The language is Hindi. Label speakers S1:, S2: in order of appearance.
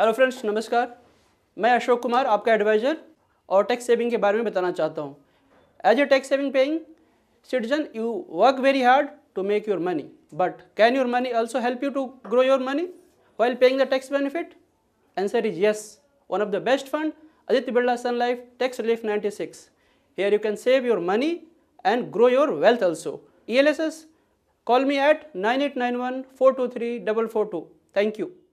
S1: हेलो फ्रेंड्स नमस्कार मैं अशोक कुमार आपका एडवाइज़र और टैक्स सेविंग के बारे में बताना चाहता हूँ as a tax saving paying citizen you work very hard to make your money but can your money also help you to grow your money while paying the tax benefit answer is yes one of the best fund Birla Sun Life tax relief ninety six here you can save your money and grow your wealth also E L S S call me at nine eight nine one four two three double four two thank you